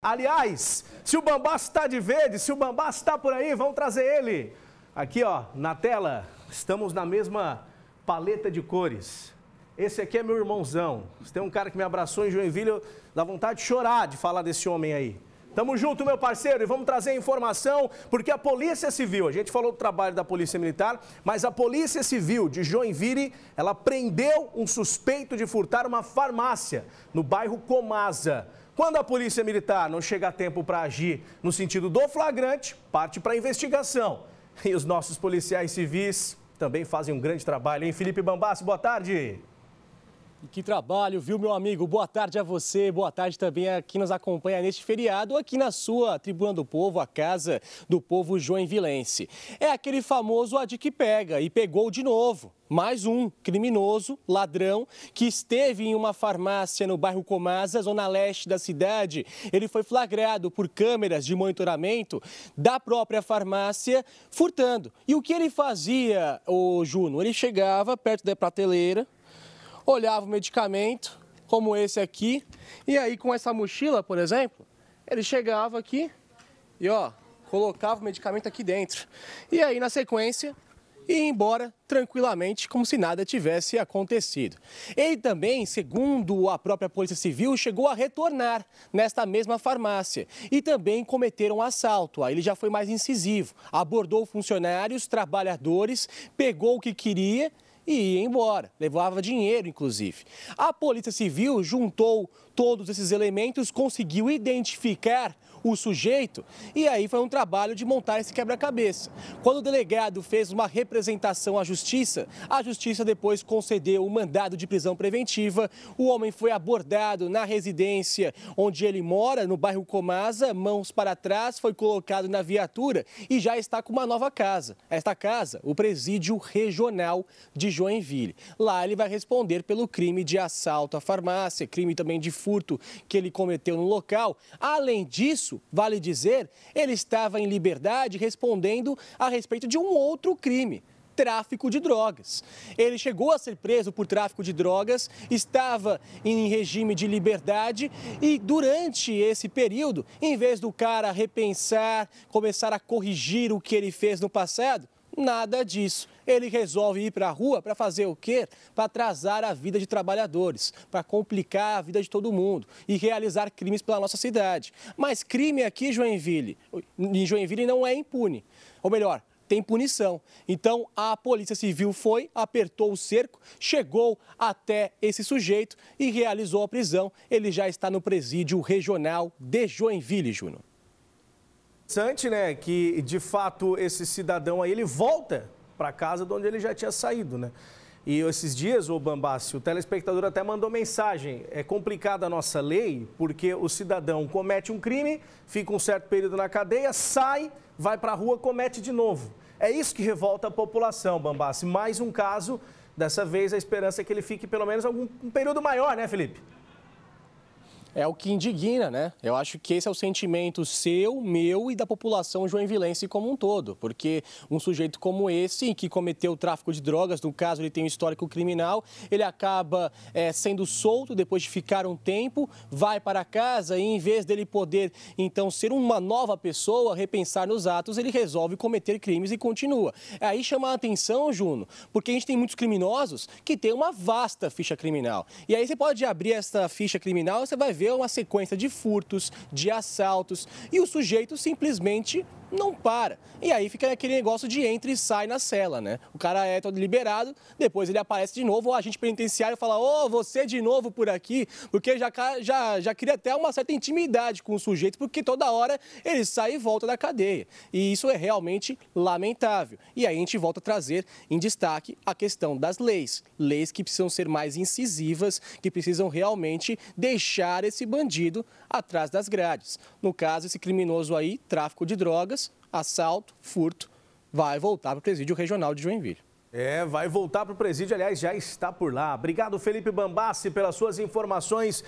Aliás, se o Bambá está de verde, se o Bambá está por aí, vamos trazer ele. Aqui, ó, na tela, estamos na mesma paleta de cores. Esse aqui é meu irmãozão. Tem um cara que me abraçou em Joinville, dá vontade de chorar de falar desse homem aí. Tamo junto, meu parceiro, e vamos trazer informação, porque a Polícia Civil, a gente falou do trabalho da Polícia Militar, mas a Polícia Civil de Joinville, ela prendeu um suspeito de furtar uma farmácia no bairro Comasa. Quando a Polícia Militar não chega a tempo para agir no sentido do flagrante, parte para a investigação. E os nossos policiais civis também fazem um grande trabalho, hein? Felipe Bambassi, boa tarde. Que trabalho, viu, meu amigo? Boa tarde a você, boa tarde também a quem nos acompanha neste feriado, aqui na sua Tribuna do Povo, a casa do povo joinvilense. É aquele famoso ad que pega e pegou de novo. Mais um criminoso, ladrão, que esteve em uma farmácia no bairro Comasa, zona leste da cidade. Ele foi flagrado por câmeras de monitoramento da própria farmácia, furtando. E o que ele fazia, o Juno? Ele chegava perto da prateleira, olhava o medicamento, como esse aqui, e aí com essa mochila, por exemplo, ele chegava aqui e ó, colocava o medicamento aqui dentro. E aí na sequência ia embora tranquilamente, como se nada tivesse acontecido. Ele também, segundo a própria Polícia Civil, chegou a retornar nesta mesma farmácia e também cometeram um assalto. Aí ele já foi mais incisivo, abordou funcionários, trabalhadores, pegou o que queria e ia embora. Levava dinheiro, inclusive. A Polícia Civil juntou todos esses elementos, conseguiu identificar o sujeito. E aí foi um trabalho de montar esse quebra-cabeça. Quando o delegado fez uma representação à justiça, a justiça depois concedeu o um mandado de prisão preventiva. O homem foi abordado na residência onde ele mora, no bairro Comasa, mãos para trás, foi colocado na viatura e já está com uma nova casa. Esta casa, o presídio regional de Joinville. Lá ele vai responder pelo crime de assalto à farmácia, crime também de furto que ele cometeu no local. Além disso, isso, vale dizer, ele estava em liberdade respondendo a respeito de um outro crime tráfico de drogas. Ele chegou a ser preso por tráfico de drogas, estava em regime de liberdade e durante esse período, em vez do cara repensar, começar a corrigir o que ele fez no passado, Nada disso. Ele resolve ir para a rua para fazer o quê? Para atrasar a vida de trabalhadores, para complicar a vida de todo mundo e realizar crimes pela nossa cidade. Mas crime aqui, Joinville, em Joinville não é impune. Ou melhor, tem punição. Então a Polícia Civil foi, apertou o cerco, chegou até esse sujeito e realizou a prisão. Ele já está no presídio regional de Joinville, Júnior. Interessante, né, que de fato esse cidadão aí ele volta para casa de onde ele já tinha saído, né? E esses dias, o Bambassi, o telespectador até mandou mensagem. É complicada a nossa lei, porque o cidadão comete um crime, fica um certo período na cadeia, sai, vai para a rua, comete de novo. É isso que revolta a população, Bambassi. Mais um caso, dessa vez a esperança é que ele fique pelo menos algum um período maior, né, Felipe? É o que indigna, né? Eu acho que esse é o sentimento seu, meu e da população joinvilense como um todo. Porque um sujeito como esse, que cometeu o tráfico de drogas, no caso ele tem um histórico criminal, ele acaba é, sendo solto depois de ficar um tempo, vai para casa e em vez dele poder, então, ser uma nova pessoa, repensar nos atos, ele resolve cometer crimes e continua. É aí chama a atenção, Juno, porque a gente tem muitos criminosos que têm uma vasta ficha criminal. E aí você pode abrir essa ficha criminal e você vai ver prevê uma sequência de furtos, de assaltos e o sujeito simplesmente não para. E aí fica aquele negócio de entra e sai na cela, né? O cara é todo liberado, depois ele aparece de novo, o agente penitenciário fala, ô, oh, você de novo por aqui, porque já, já, já cria até uma certa intimidade com o sujeito, porque toda hora ele sai e volta da cadeia. E isso é realmente lamentável. E aí a gente volta a trazer em destaque a questão das leis. Leis que precisam ser mais incisivas, que precisam realmente deixar esse bandido atrás das grades. No caso, esse criminoso aí, tráfico de drogas, assalto, furto, vai voltar para o presídio regional de Joinville. É, vai voltar para o presídio, aliás, já está por lá. Obrigado, Felipe Bambassi, pelas suas informações.